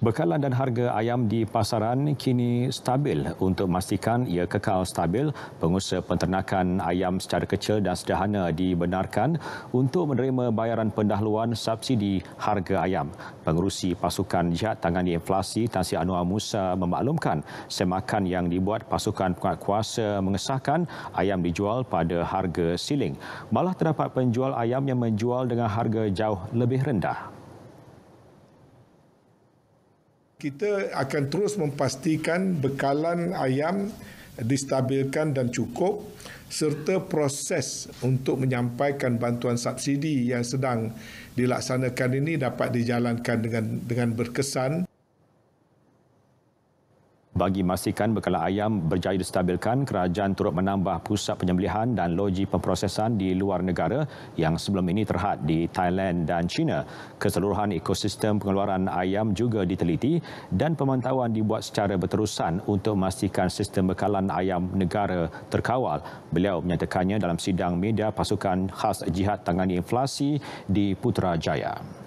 Bekalan dan harga ayam di pasaran kini stabil. Untuk memastikan ia kekal stabil, pengusaha penternakan ayam secara kecil dan sederhana dibenarkan untuk menerima bayaran pendahuluan subsidi harga ayam. Pengurusi pasukan jihad tangani inflasi Tan Sri Anwar Musa memaklumkan semakan yang dibuat pasukan penguat kuasa mengesahkan ayam dijual pada harga siling. Malah terdapat penjual ayam yang menjual dengan harga jauh lebih rendah. Kita akan terus memastikan bekalan ayam distabilkan dan cukup serta proses untuk menyampaikan bantuan subsidi yang sedang dilaksanakan ini dapat dijalankan dengan dengan berkesan. Bagi memastikan bekala ayam berjaya distabilkan, kerajaan turut menambah pusat penyembelihan dan loji pemprosesan di luar negara yang sebelum ini terhad di Thailand dan China. Keseluruhan ekosistem pengeluaran ayam juga diteliti dan pemantauan dibuat secara berterusan untuk memastikan sistem bekalan ayam negara terkawal. Beliau menyatakannya dalam sidang media pasukan khas jihad tangani inflasi di Putrajaya.